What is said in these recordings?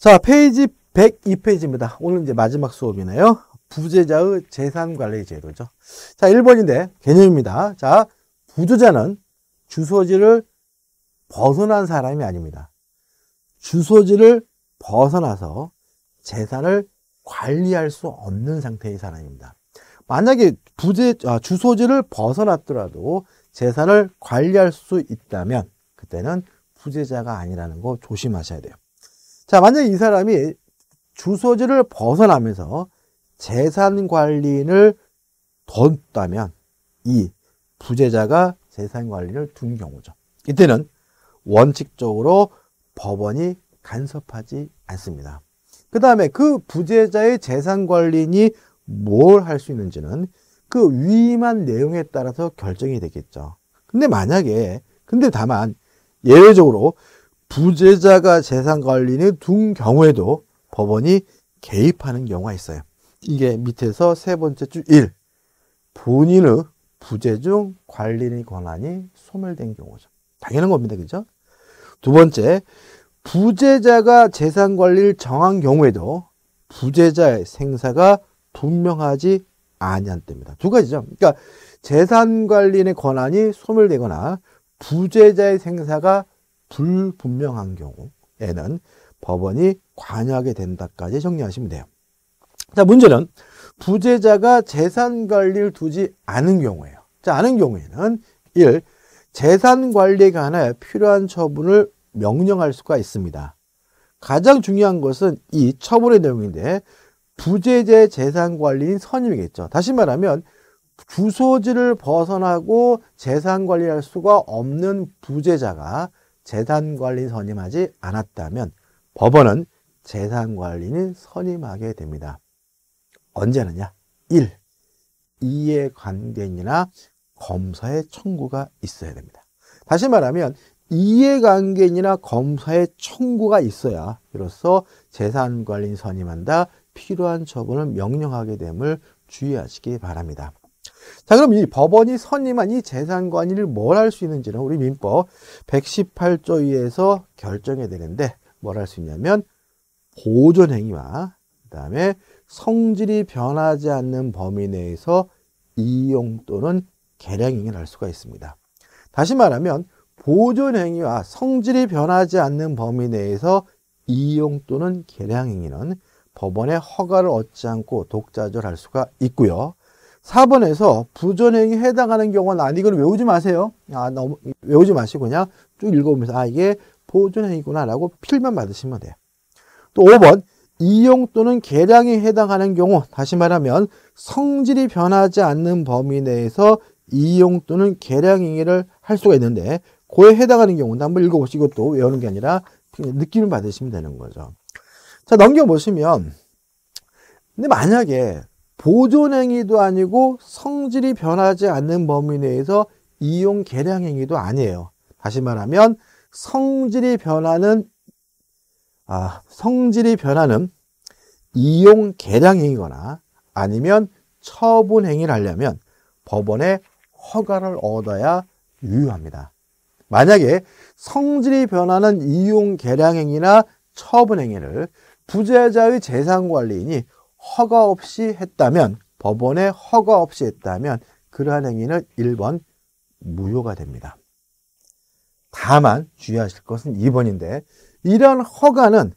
자, 페이지 102페이지입니다. 오늘 이제 마지막 수업이네요. 부재자의 재산관리 제도죠. 자, 1번인데 개념입니다. 자, 부조자는 주소지를 벗어난 사람이 아닙니다. 주소지를 벗어나서 재산을 관리할 수 없는 상태의 사람입니다. 만약에 부재, 아, 주소지를 벗어났더라도 재산을 관리할 수 있다면 그때는 부재자가 아니라는 거 조심하셔야 돼요. 자, 만약이 사람이 주소지를 벗어나면서 재산 관리를 뒀다면 이 부재자가 재산 관리를 둔 경우죠. 이때는 원칙적으로 법원이 간섭하지 않습니다. 그 다음에 그 부재자의 재산 관리인이 뭘 할 수 있는지는 그 위임한 내용에 따라서 결정이 되겠죠. 근데 만약에, 근데 다만 예외적으로 부재자가 재산 관리는 둔 경우에도 법원이 개입하는 경우가 있어요. 이게 밑에서 세 번째 주 1. 본인의 부재 중 관리의 권한이 소멸된 경우죠. 당연한 겁니다. 그죠? 두 번째, 부재자가 재산 관리를 정한 경우에도 부재자의 생사가 분명하지 아니한 때입니다. 두 가지죠. 그러니까 재산 관리의 권한이 소멸되거나 부재자의 생사가 불분명한 경우에는 법원이 관여하게 된다까지 정리하시면 돼요. 자, 문제는 부재자가 재산 관리를 두지 않은 경우예요. 자, 않은 경우에는 1. 재산 관리에 관해 필요한 처분을 명령할 수가 있습니다. 가장 중요한 것은 이 처분의 내용인데 부재제 재산 관리인 선임이겠죠. 다시 말하면 주소지를 벗어나고 재산 관리할 수가 없는 부재자가 재산 관리 선임하지 않았다면 법원은 재산 관리인 선임하게 됩니다. 언제느냐? 1. 이해관계인이나 검사의 청구가 있어야 됩니다. 다시 말하면 이해관계인이나 검사의 청구가 있어야 비로소 재산관리 선임한다 필요한 처분을 명령하게 됨을 주의하시기 바랍니다. 자, 그럼 이 법원이 선임한 이 재산 관리를 뭘 할 수 있는지는 우리 민법 118조 2에서 결정해야 되는데 뭘 할 수 있냐면 보존 행위와 그다음에 성질이 변하지 않는 범위 내에서 이용 또는 개량 행위를 할 수가 있습니다. 다시 말하면 보존 행위와 성질이 변하지 않는 범위 내에서 이용 또는 개량 행위는 법원의 허가를 얻지 않고 독자절할 수가 있고요. 4번에서 부전행에 해당하는 경우는 아니 이걸 외우지 마세요. 아, 너무 외우지 마시고 그냥 쭉 읽어보면서 아 이게 보전행위구나 라고 필만 받으시면 돼요. 또 5번 이용 또는 계량에 해당하는 경우 다시 말하면 성질이 변하지 않는 범위 내에서 이용 또는 계량행위를 할 수가 있는데 그에 해당하는 경우는 한번 읽어보시고 또 외우는 게 아니라 느낌을 받으시면 되는 거죠. 자 넘겨보시면 근데 만약에 보존행위도 아니고 성질이 변하지 않는 범위 내에서 이용 계량 행위도 아니에요. 다시 말하면 성질이 변하는 아, 성질이 변하는 이용 계량 행위거나 아니면 처분 행위를 하려면 법원의 허가를 얻어야 유효합니다. 만약에 성질이 변하는 이용 계량 행위나 처분 행위를 부재자의 재산 관리인이 허가 없이 했다면 법원에 허가 없이 했다면 그러한 행위는 1번 무효가 됩니다. 다만 주의하실 것은 2번인데 이러한 허가는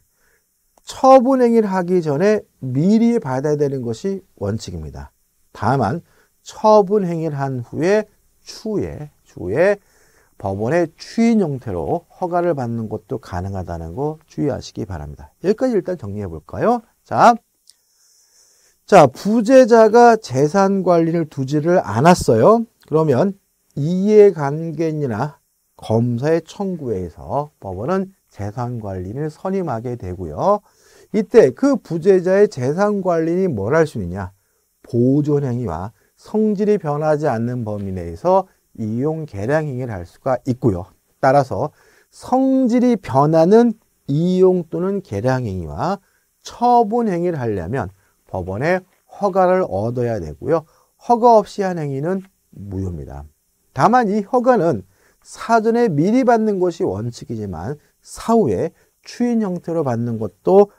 처분 행위를 하기 전에 미리 받아야 되는 것이 원칙입니다. 다만 처분 행위를 한 후에 추후에 추후에 법원의 추인 형태로 허가를 받는 것도 가능하다는 거 주의하시기 바랍니다. 여기까지 일단 정리해 볼까요? 자, 자, 부재자가 재산 관리를 두지를 않았어요. 그러면 이해관계인이나 검사의 청구에 서 법원은 재산 관리를 선임하게 되고요. 이때 그 부재자의 재산 관리인뭘할 수있냐 보존 행위와 성질이 변하지 않는 범위 내에서 이용 계량 행위를 할 수가 있고요. 따라서 성질이 변하는 이용 또는 계량 행위와 처분 행위를 하려면 법원의 허가를 얻어야 되고요. 허가 없이 한 행위는 무효입니다. 다만 이 허가는 사전에 미리 받는 것이 원칙이지만 사후에 추인 형태로 받는 것도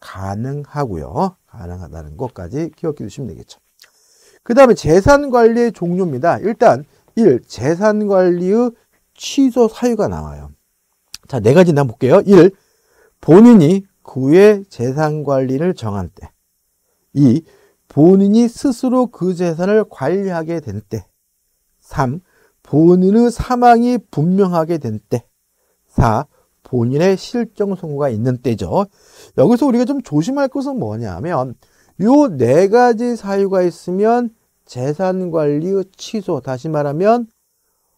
가능하고요. 가능하다는 것까지 기억해 두시면 되겠죠. 그 다음에 재산관리의 종류입니다. 일단 1. 재산관리의 취소 사유가 나와요. 자, 네 가지 나 볼게요. 1. 본인이 그의 재산관리를 정한 때. 2. 본인이 스스로 그 재산을 관리하게 된 때. 3. 본인의 사망이 분명하게 된 때. 4. 본인의 실종 선고가 있는 때죠. 여기서 우리가 좀 조심할 것은 뭐냐면 요 네 가지 사유가 있으면 재산 관리 취소, 다시 말하면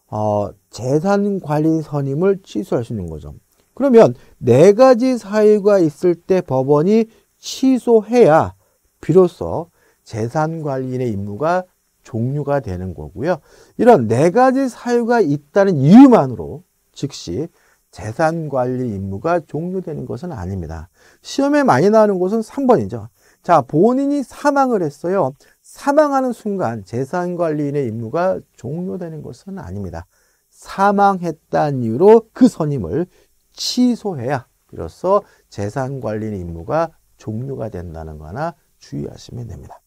어, 재산 관리 선임을 취소할 수 있는 거죠. 그러면 네 가지 사유가 있을 때 법원이 취소해야 비로소 재산 관리인의 임무가 종료가 되는 거고요. 이런 네 가지 사유가 있다는 이유만으로 즉시 재산 관리 임무가 종료되는 것은 아닙니다. 시험에 많이 나오는 곳은 3번이죠. 자, 본인이 사망을 했어요. 사망하는 순간 재산 관리인의 임무가 종료되는 것은 아닙니다. 사망했다는 이유로 그 선임을 취소해야 비로소 재산 관리인 의 임무가 종료가 된다는 거나 주의하시면 됩니다.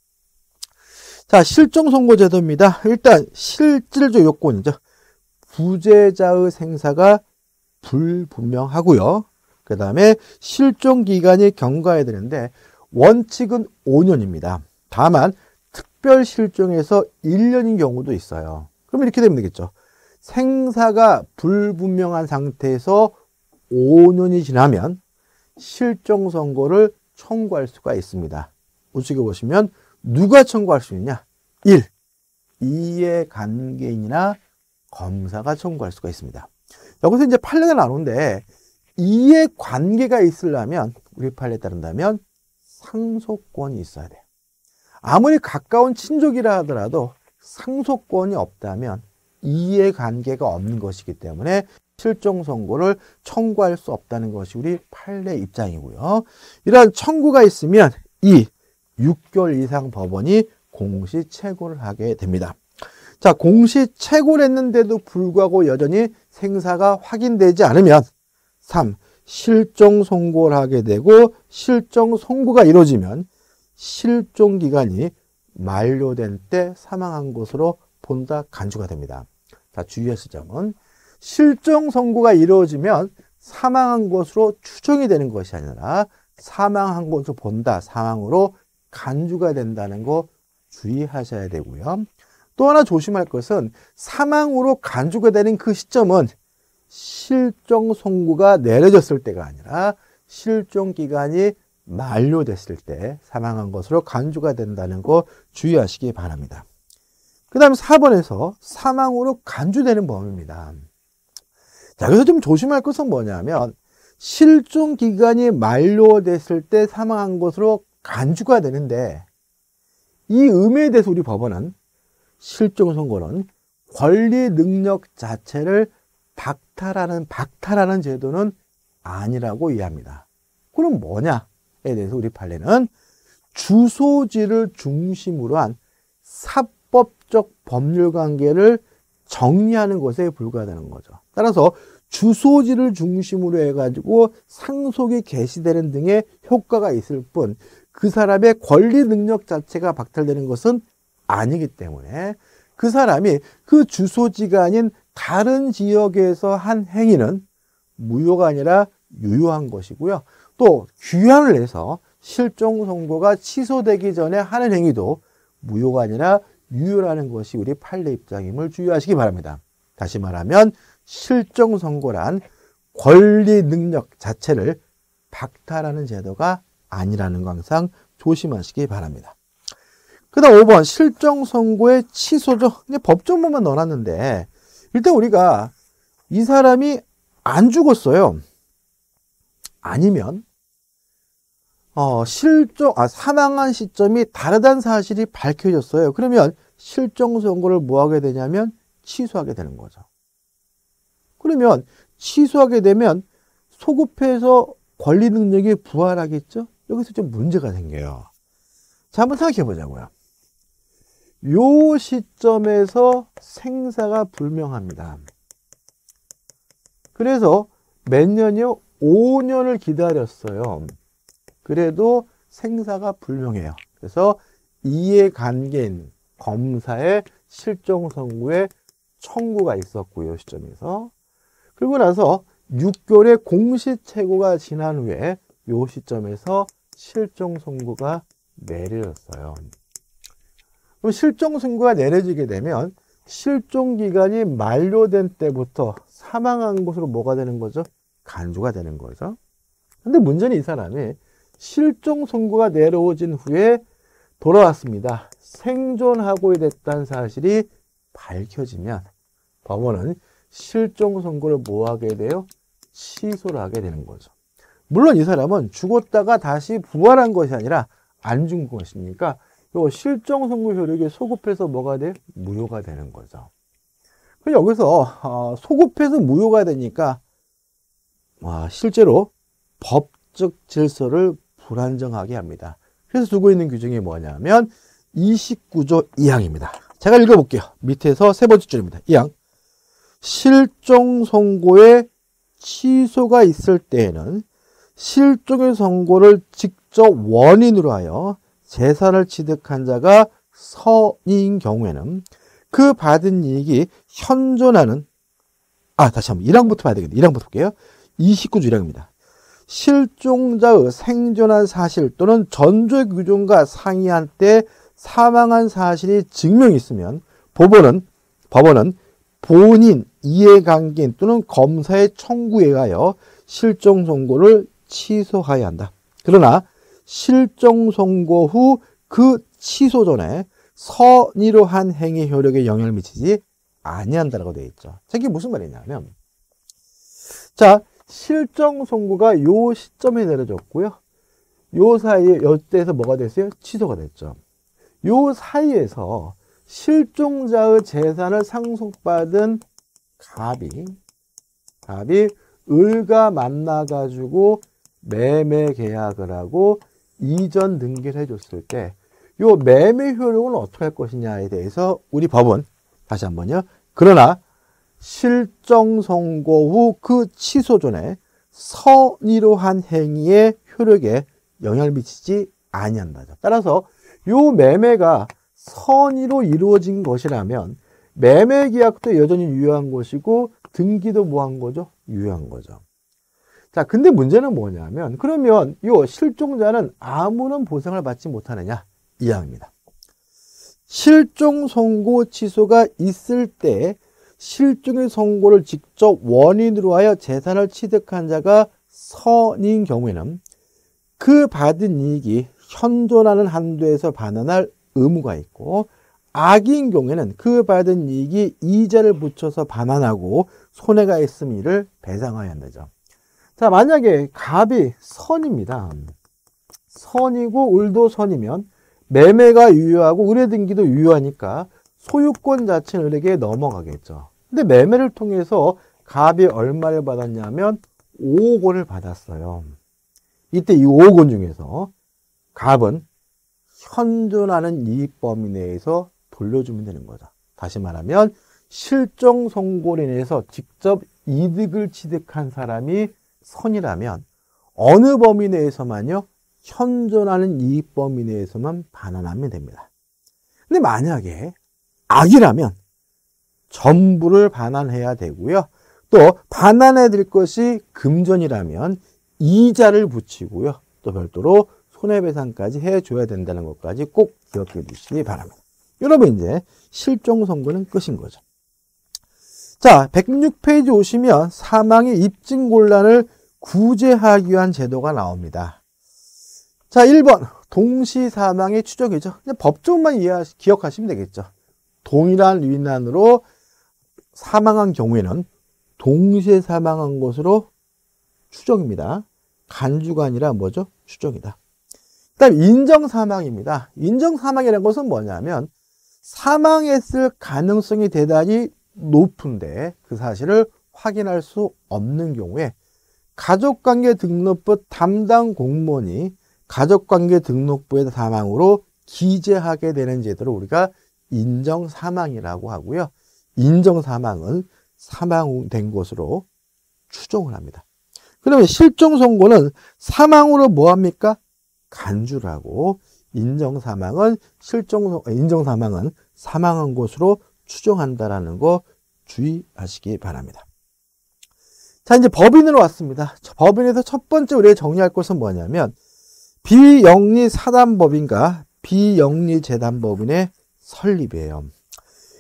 자, 실종선고제도입니다. 일단 실질적 요건이죠. 부재자의 생사가 불분명하고요. 그 다음에 실종기간이 경과해야 되는데 원칙은 5년입니다. 다만 특별 실종에서 1년인 경우도 있어요. 그러면 이렇게 되면 되겠죠. 생사가 불분명한 상태에서 5년이 지나면 실종 선고를 청구할 수가 있습니다. 우측에 보시면 누가 청구할 수 있냐? 1. 이해관계인이나 검사가 청구할 수가 있습니다. 여기서 이제 판례가 나오는데 이해관계가 있으려면 우리 판례에 따른다면 상속권이 있어야 돼요. 아무리 가까운 친족이라 하더라도 상속권이 없다면 이해관계가 없는 것이기 때문에 실종 선고를 청구할 수 없다는 것이 우리 판례 입장이고요. 이러한 청구가 있으면 이 6개월 이상 법원이 공시 채굴을 하게 됩니다. 자, 공시 채굴 했는데도 불구하고 여전히 생사가 확인되지 않으면 3. 실종 선고를 하게 되고 실종 선고가 이루어지면 실종 기간이 만료된 때 사망한 것으로 본다 간주가 됩니다. 자, 주의하실 점은 실종 선고가 이루어지면 사망한 것으로 추정이 되는 것이 아니라 사망한 것으로 본다, 사망으로 간주가 된다는 거 주의하셔야 되고요. 또 하나 조심할 것은 사망으로 간주가 되는 그 시점은 실종 선고가 내려졌을 때가 아니라 실종 기간이 만료됐을 때 사망한 것으로 간주가 된다는 거 주의하시기 바랍니다. 그 다음 4번에서 사망으로 간주되는 범입니다. 위 자, 여기서 좀 조심할 것은 뭐냐면 실종 기간이 만료됐을 때 사망한 것으로 간주가 되는데 이음에 대해서 우리 법원은 실종 선고는 권리 능력 자체를 박탈하는 박탈하는 제도는 아니라고 이해합니다. 그럼 뭐냐에 대해서 우리 판례는 주소지를 중심으로 한 사법적 법률 관계를 정리하는 것에 불과하다는 거죠. 따라서 주소지를 중심으로 해가지고 상속이 개시되는 등의 효과가 있을 뿐그 사람의 권리 능력 자체가 박탈되는 것은 아니기 때문에 그 사람이 그 주소지가 아닌 다른 지역에서 한 행위는 무효가 아니라 유효한 것이고요. 또 귀환을 해서 실종 선고가 취소되기 전에 하는 행위도 무효가 아니라 유효라는 것이 우리 판례 입장임을 주의하시기 바랍니다. 다시 말하면 실종 선고란 권리 능력 자체를 박탈하는 제도가 아니라는 거 항상 조심하시기 바랍니다. 그 다음 5번 실정 선고의 취소죠. 법정부만 넣어놨는데 일단 우리가 이 사람이 안 죽었어요. 아니면 어, 실종 아 사망한 시점이 다르다는 사실이 밝혀졌어요. 그러면 실종 선고를 뭐 하게 되냐면 취소하게 되는 거죠. 그러면 취소하게 되면 소급해서 권리 능력이 부활하겠죠? 여기서 좀 문제가 생겨요. 자, 한번 생각해 보자고요. 요 시점에서 생사가 불명합니다. 그래서 몇 년이요? 5년을 기다렸어요. 그래도 생사가 불명해요. 그래서 이해관계인 검사의 실종 선고에 청구가 있었고요. 시점에서. 그리고 나서 6개월의 공시체고가 지난 후에 요 시점에서 실종 선고가 내려졌어요. 그럼 실종 선고가 내려지게 되면 실종 기간이 만료된 때부터 사망한 곳으로 뭐가 되는 거죠? 간주가 되는 거죠. 근데 문제는 이 사람이 실종 선고가 내려오진 후에 돌아왔습니다. 생존하고 있다는 사실이 밝혀지면 법원은 실종 선고를 뭐 하게 돼요? 취소를 하게 되는 거죠. 물론 이 사람은 죽었다가 다시 부활한 것이 아니라 안 죽은 것입니까 실종 선고 효력이 소급해서 뭐가 돼? 무효가 되는 거죠. 그 여기서 아, 소급해서 무효가 되니까 실제로 법적 질서를 불안정하게 합니다. 그래서 두고 있는 규정이 뭐냐면 29조 2항입니다. 제가 읽어볼게요. 밑에서 세 번째 줄입니다. 2항. 실종 선고에 취소가 있을 때에는 실종의 선고를 직접 원인으로 하여 재산을 취득한 자가 선인 경우에는 그 받은 이익이 현존하는 아 다시 한번 1항부터 봐야 되겠네 1항부터 볼게요 29조 1항입니다 실종자의 생존한 사실 또는 전조의 규정과 상의한때 사망한 사실이 증명이 있으면 법원은 법원은 본인 이해관계인 또는 검사의 청구에 의하여 실종 선고를 취소하여야 한다. 그러나 실종 선고 후 그 취소 전에 선의로 한 행위 효력에 영향을 미치지 아니한다라고 되어 있죠. 자, 이게 무슨 말이냐면 자, 실정 선고가 요 시점에 내려졌고요. 요 사이에 여태에서 뭐가 됐어요? 취소가 됐죠. 요 사이에서 실종자의 재산을 상속받은 갑이 갑이 을과 만나가지고 매매 계약을 하고 이전 등기를 해줬을 때 이 매매 효력은 어떻게 할 것이냐에 대해서 우리 법은 다시 한번요. 그러나 실정 선고 후 그 취소 전에 선의로 한 행위의 효력에 영향을 미치지 아니한다죠. 따라서 요 매매가 선의로 이루어진 것이라면 매매 계약도 여전히 유효한 것이고 등기도 뭐한 거죠? 유효한 거죠. 자, 근데 문제는 뭐냐면 그러면 이 실종자는 아무런 보상을 받지 못하느냐 이항입니다. 실종 선고 취소가 있을 때 실종의 선고를 직접 원인으로 하여 재산을 취득한 자가 선인 경우에는 그 받은 이익이 현존하는 한도에서 반환할 의무가 있고 악인 경우에는 그 받은 이익이 이자를 붙여서 반환하고 손해가 있음 을 배상하여야 한다죠. 자, 만약에 갑이 선입니다. 선이고 을도 선이면 매매가 유효하고 의뢰 등기도 유효하니까 소유권 자체는 을에게 넘어가겠죠. 근데 매매를 통해서 갑이 얼마를 받았냐면 5억 원을 받았어요. 이때 이 5억 원 중에서 갑은 현존하는 이익 범위 내에서 돌려주면 되는 거죠. 다시 말하면 실종 선고로 인해서 직접 이득을 취득한 사람이 선이라면 어느 범위 내에서만요 현존하는 이익 범위 내에서만 반환하면 됩니다. 근데 만약에 악이라면 전부를 반환해야 되고요. 또 반환해 드릴 것이 금전이라면 이자를 붙이고요. 또 별도로 손해배상까지 해줘야 된다는 것까지 꼭 기억해 주시기 바랍니다. 여러분 이제 실종 선고는 끝인 거죠. 자, 106페이지 오시면 사망의 입증 곤란을 구제하기 위한 제도가 나옵니다. 자, 1번 동시 사망의 추적이죠. 그냥 법조만 이해 기억하시면 되겠죠. 동일한 위난으로 사망한 경우에는 동시에 사망한 것으로 추적입니다 간주관이라 뭐죠? 추적이다 그다음 인정 사망입니다. 인정 사망이라는 것은 뭐냐면 사망했을 가능성이 대단히 높은데 그 사실을 확인할 수 없는 경우에 가족관계 등록부 담당 공무원이 가족관계 등록부의 사망으로 기재하게 되는 제도를 우리가 인정 사망이라고 하고요. 인정 사망은 사망된 것으로 추정을 합니다. 그러면 실종 선고는 사망으로 뭐합니까? 간주라고 인정 사망은 실종 인정 사망은 사망한 것으로 추정한다라는 거 주의하시기 바랍니다. 자, 이제 법인으로 왔습니다. 법인에서 첫 번째 우리가 정리할 것은 뭐냐면 비영리 사단법인과 비영리 재단법인의 설립이에요.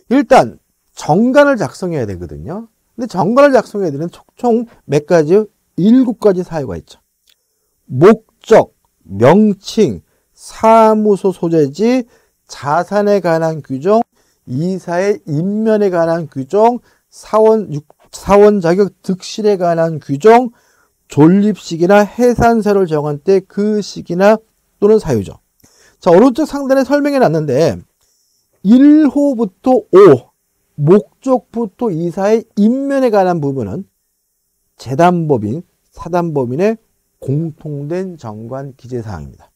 일단 정관을 작성해야 되거든요. 근데 정관을 작성해야 되는 총 몇 가지? 일곱 가지 사유가 있죠. 목적, 명칭, 사무소 소재지, 자산에 관한 규정, 이사의 임면에 관한 규정, 사원, 사원 자격 득실에 관한 규정, 존립식이나 해산세를 정한 때 그 시기나 또는 사유죠. 자, 오른쪽 상단에 설명해 놨는데 1호부터 5, 목적부터 이사의 인면에 관한 부분은 재단법인, 사단법인의 공통된 정관 기재사항입니다.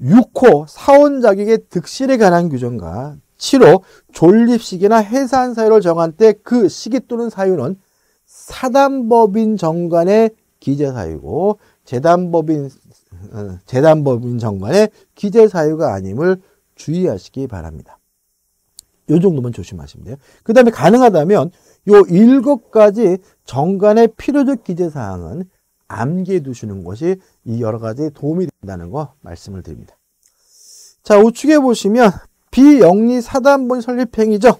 6호 사원 자격의 득실에 관한 규정과 7호 존립식이나 해산 사유를 정한 때 그 시기 또는 사유는 사단법인 정관의 기재 사유고 재단법인 어, 재단법인 정관의 기재 사유가 아님을 주의하시기 바랍니다. 요 정도만 조심하시면 돼요. 그 다음에 가능하다면 요 일곱 가지 정관의 필요적 기재사항은 암기해 두시는 것이 이 여러 가지 도움이 된다는 거 말씀을 드립니다. 자, 우측에 보시면 비영리 사단본 설립행위죠.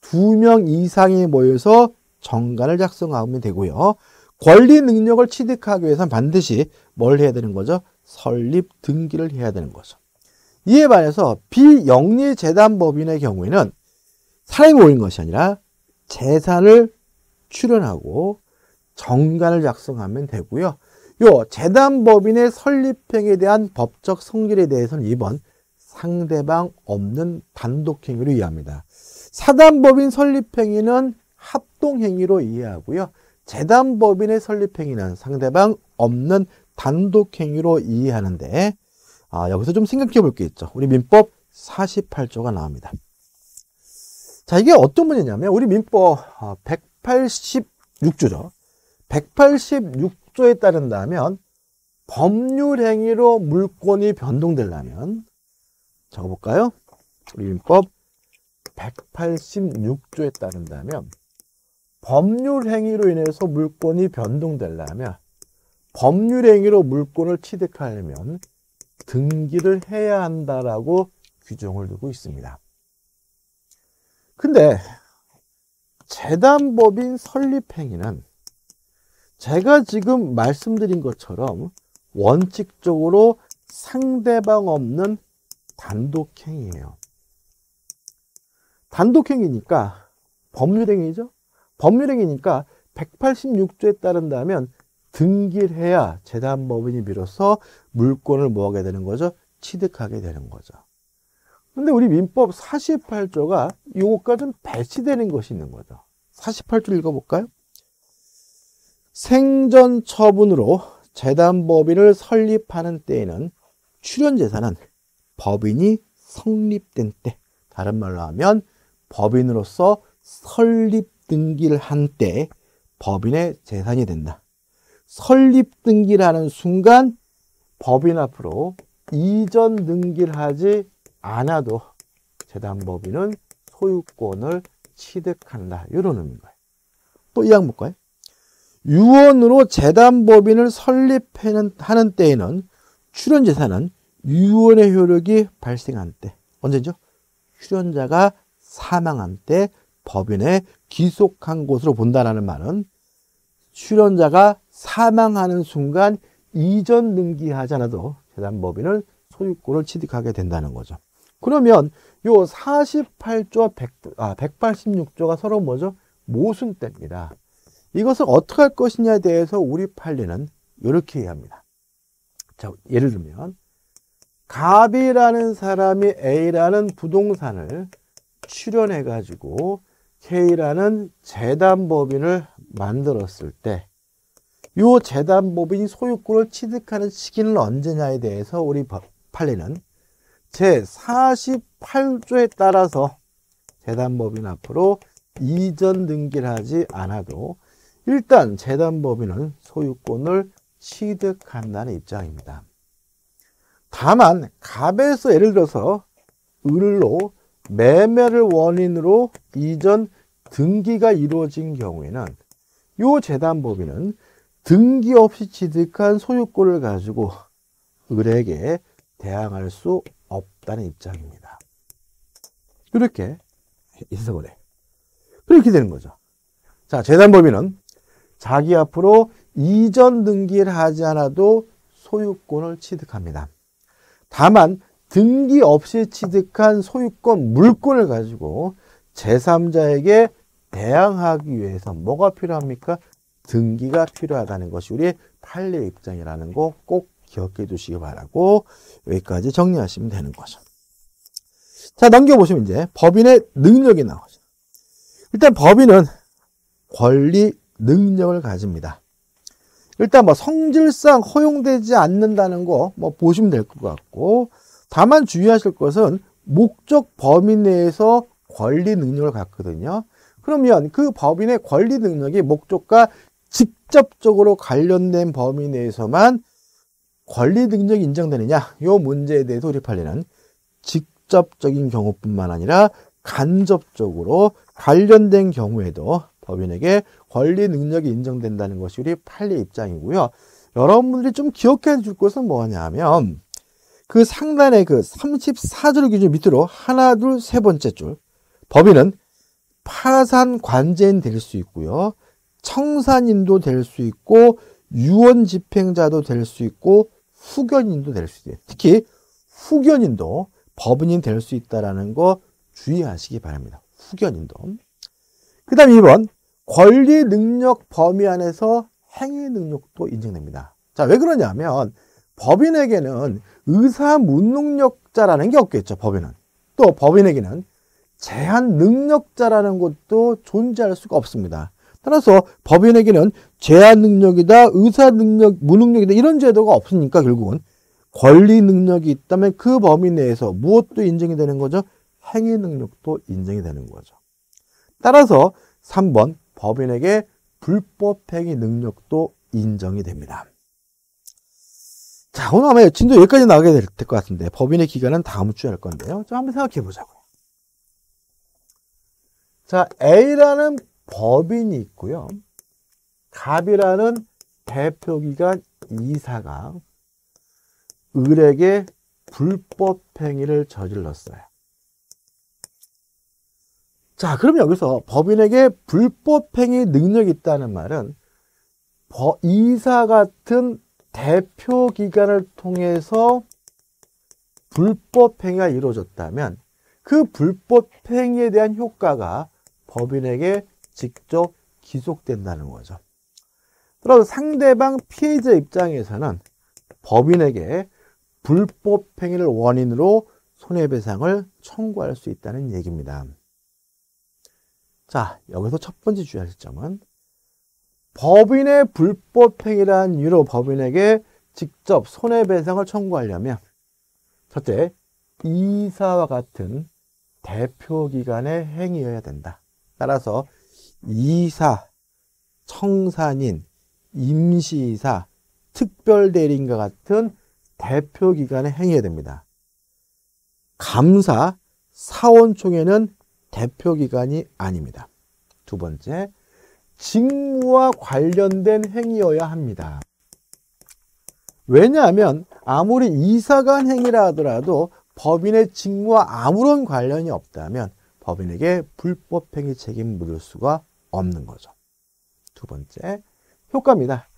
두 명 이상이 모여서 정관을 작성하면 되고요. 권리 능력을 취득하기 위해서는 반드시 뭘 해야 되는 거죠? 설립 등기를 해야 되는 거죠. 이에 반해서 비영리재단법인의 경우에는 사람이 모인 것이 아니라 재산을 출연하고 정관을 작성하면 되고요. 요 재단법인의 설립행에 대한 법적 성질에 대해서는 이번 상대방 없는 단독행위로 이해합니다. 사단법인 설립행위는 합동행위로 이해하고요. 재단법인의 설립행위는 상대방 없는 단독행위로 이해하는데 아, 여기서 좀 생각해 볼 게 있죠. 우리 민법 48조가 나옵니다. 자, 이게 어떤 문제냐면 우리 민법 186조죠. 아, 186조에 따른다면 법률 행위로 물권이 변동되려면 적어볼까요? 우리 민법 186조에 따른다면 법률 행위로 인해서 물권이 변동되려면 법률 행위로 물권을 취득하려면 등기를 해야 한다라고 규정을 두고 있습니다. 근데 재단법인 설립행위는 제가 지금 말씀드린 것처럼 원칙적으로 상대방 없는 단독행위예요. 단독행위니까 법률행위죠. 법률행위니까 186조에 따른다면 등기해야 재단법인이 비로소 물권을 모하게 되는 거죠. 취득하게 되는 거죠. 근데 우리 민법 48조가 이것까지는 배치되는 것이 있는 거죠. 48조 읽어볼까요? 생전 처분으로 재단법인을 설립하는 때에는 출연재산은 법인이 성립된 때, 다른 말로 하면 법인으로서 설립 등기를 한 때 법인의 재산이 된다. 설립 등기를 는 순간 법인 앞으로 이전 등기를 하지 않아도 재단법인은 소유권을 취득한다. 이런 의미인 거예요. 또이 항목 거요 유언으로 재단법인을 설립하는 때에는 출연재산은 유언의 효력이 발생한 때 언제죠? 출연자가 사망한 때 법인에 기속한 것으로 본다라는 말은 출연자가 사망하는 순간 이전 등기하지 않아도 재단 법인은 소유권을 취득하게 된다는 거죠. 그러면 요 48조 100, 아, 186조가 서로 뭐죠? 모순됩니다. 이것을 어떻게 할 것이냐에 대해서 우리 판례는 이렇게 합니다. 자, 예를 들면 갑이라는 사람이 A라는 부동산을 출연해 가지고 K라는 재단법인을 만들었을 때 이 재단법인 이 소유권을 취득하는 시기는 언제냐에 대해서 우리 판례는 제48조에 따라서 재단법인 앞으로 이전 등기를 하지 않아도 일단 재단법인은 소유권을 취득한다는 입장입니다. 다만 갑에서 예를 들어서 을로 매매를 원인으로 이전 등기가 이루어진 경우에는 이 재단법인은 등기 없이 취득한 소유권을 가지고 을에게 대항할 수 없다는 입장입니다. 이렇게 해석을 해. 그렇게 되는 거죠. 자, 재단법인은 자기 앞으로 이전 등기를 하지 않아도 소유권을 취득합니다. 다만 등기 없이 취득한 소유권 물권을 가지고 제3자에게 대항하기 위해서 뭐가 필요합니까? 등기가 필요하다는 것이 우리의 판례 입장이라는 거 꼭 기억해 두시기 바라고 여기까지 정리하시면 되는 거죠. 자 넘겨보시면 이제 법인의 능력이 나오죠. 일단 법인은 권리 능력을 가집니다. 일단 뭐 성질상 허용되지 않는다는 거 뭐 보시면 될 것 같고 다만 주의하실 것은 목적 범위 내에서 권리 능력을 갖거든요. 그러면 그 법인의 권리 능력이 목적과 직접적으로 관련된 범위 내에서만 권리 능력이 인정되느냐 이 문제에 대해 서 우리 판례는 직접적인 경우뿐만 아니라 간접적으로 관련된 경우에도 법인에게 권리 능력이 인정된다는 것이 우리 판례 입장이고요. 여러분들이 좀 기억해 줄 것은 뭐냐면 그상단에그 34줄 기준 밑으로 하나, 둘, 세 번째 줄. 법인은 파산 관제인 될 수 있고요. 청산인도 될 수 있고 유언 집행자도 될 수 있고 후견인도 될 수 있어요. 특히 후견인도 법인이 될수 있다라는 거 주의하시기 바랍니다. 후견인도. 그다음 2번 권리 능력 범위 안에서 행위 능력도 인정됩니다. 자, 왜 그러냐면 법인에게는 의사 무능력자라는 게 없겠죠, 법인은. 또 법인에게는 제한 능력자라는 것도 존재할 수가 없습니다. 따라서 법인에게는 제한 능력이다, 의사 능력, 무능력이다 이런 제도가 없으니까 결국은 권리 능력이 있다면 그 범위 내에서 무엇도 인정이 되는 거죠? 행위 능력도 인정이 되는 거죠. 따라서 3번 법인에게 불법 행위 능력도 인정이 됩니다. 자, 오늘 아마 여도 여기까지 나오게 될 것 같은데 법인의 기간은 다음 주에 할 건데요. 좀 한번 생각해 보자고요. 자, A라는 법인이 있고요. 갑이라는 대표기관 이사가 을에게 불법 행위를 저질렀어요. 자, 그럼 여기서 법인에게 불법행위 능력이 있다는 말은 이사 같은 대표 기관을 통해서 불법행위가 이루어졌다면 그 불법행위에 대한 효과가 법인에게 직접 기속된다는 거죠. 따라서 상대방 피해자 입장에서는 법인에게 불법행위를 원인으로 손해배상을 청구할 수 있다는 얘기입니다. 자, 여기서 첫 번째 주의할 점은 법인의 불법 행위란 이유로 법인에게 직접 손해배상을 청구하려면 첫째, 이사와 같은 대표기관의 행위여야 된다. 따라서 이사, 청산인, 임시이사, 특별대리인과 같은 대표기관의 행위여야 됩니다. 감사, 사원총회는 대표 기관이 아닙니다. 두 번째, 직무와 관련된 행위여야 합니다. 왜냐하면 아무리 이사간 행위라 하더라도 법인의 직무와 아무런 관련이 없다면 법인에게 불법행위 책임 물을 수가 없는 거죠. 두 번째, 효과입니다.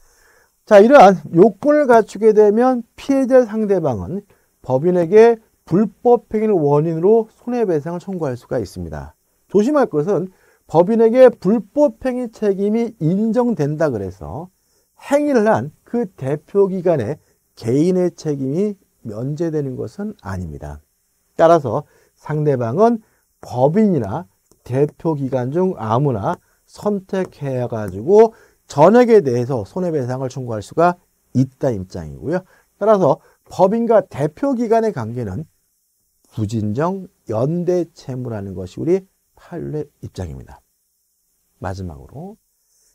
자, 이러한 요건을 갖추게 되면 피해자 상대방은 법인에게 불법 행위를 원인으로 손해배상을 청구할 수가 있습니다. 조심할 것은 법인에게 불법 행위 책임이 인정된다 그래서 행위를 한 그 대표 기관의 개인의 책임이 면제되는 것은 아닙니다. 따라서 상대방은 법인이나 대표 기관 중 아무나 선택해 가지고 전액에 대해서 손해배상을 청구할 수가 있다 입장이고요. 따라서 법인과 대표 기관의 관계는 부진정 연대 채무라는 것이 우리 판례 입장입니다. 마지막으로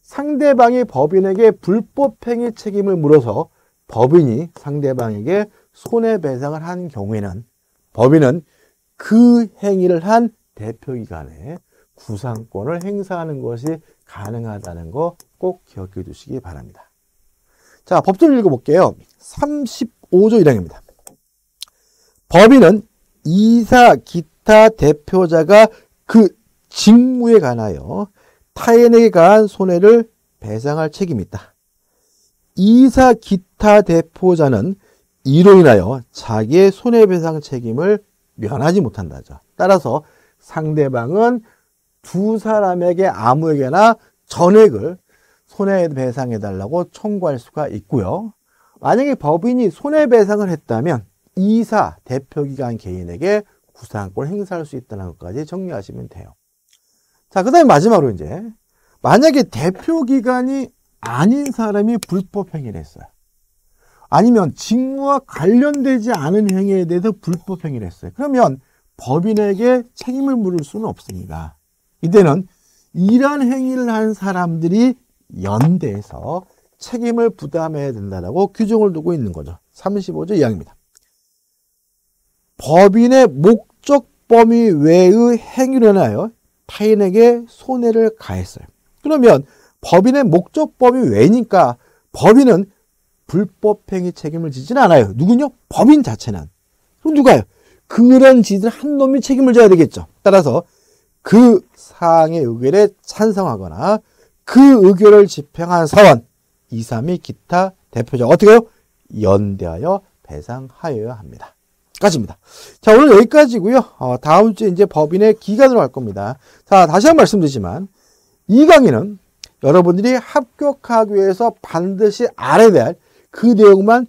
상대방이 법인에게 불법행위 책임을 물어서 법인이 상대방에게 손해배상을 한 경우에는 법인은 그 행위를 한 대표기관에 구상권을 행사하는 것이 가능하다는 거 꼭 기억해 두시기 바랍니다. 자, 법조를 읽어볼게요. 35조 1항입니다. 법인은 이사 기타 대표자가 그 직무에 관하여 타인에게 가한 손해를 배상할 책임이 있다. 이사 기타 대표자는 이로 인하여 자기의 손해배상 책임을 면하지 못한다죠. 따라서 상대방은 두 사람에게 아무에게나 전액을 손해배상해달라고 청구할 수가 있고요. 만약에 법인이 손해배상을 했다면 이사 대표기관 개인에게 구상권 행사할 수 있다는 것까지 정리하시면 돼요. 자, 그 다음에 마지막으로 이제 만약에 대표기관이 아닌 사람이 불법 행위를 했어요. 아니면 직무와 관련되지 않은 행위에 대해서 불법 행위를 했어요. 그러면 법인에게 책임을 물을 수는 없습니다. 이때는 이러한 행위를 한 사람들이 연대해서 책임을 부담해야 된다라고 규정을 두고 있는 거죠. 35조 2항입니다. 법인의 목적 범위 외의 행위를 하여 타인에게 손해를 가했어요. 그러면 법인의 목적 범위 외니까 법인은 불법행위 책임을 지진 않아요. 누군요? 법인 자체는. 그럼 누가요? 그런 짓을 한 놈이 책임을 져야 되겠죠. 따라서 그 사항의 의결에 찬성하거나 그 의결을 집행한 사원 2, 3이 기타 대표자 어떻게 해요? 연대하여 배상하여야 합니다. 까지입니다. 자, 오늘 여기까지고요. 어, 다음 주에 이제 법인의 기간으로 할 겁니다. 자, 다시 한번 말씀드리지만 이 강의는 여러분들이 합격하기 위해서 반드시 알아야 될 그 내용만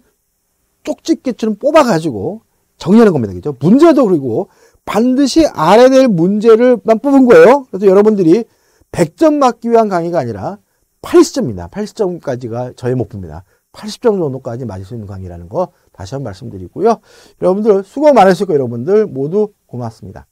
쪽집게처럼 뽑아가지고 정리하는 겁니다. 그죠? 문제도 그리고 반드시 알아야 될 문제를만 뽑은 거예요. 그래서 여러분들이 100점 맞기 위한 강의가 아니라 80점입니다. 80점까지가 저의 목표입니다. 80점 정도까지 맞을 수 있는 강의라는 거 다시 한 번 말씀드리고요. 여러분들 수고 많으셨고 여러분들 모두 고맙습니다.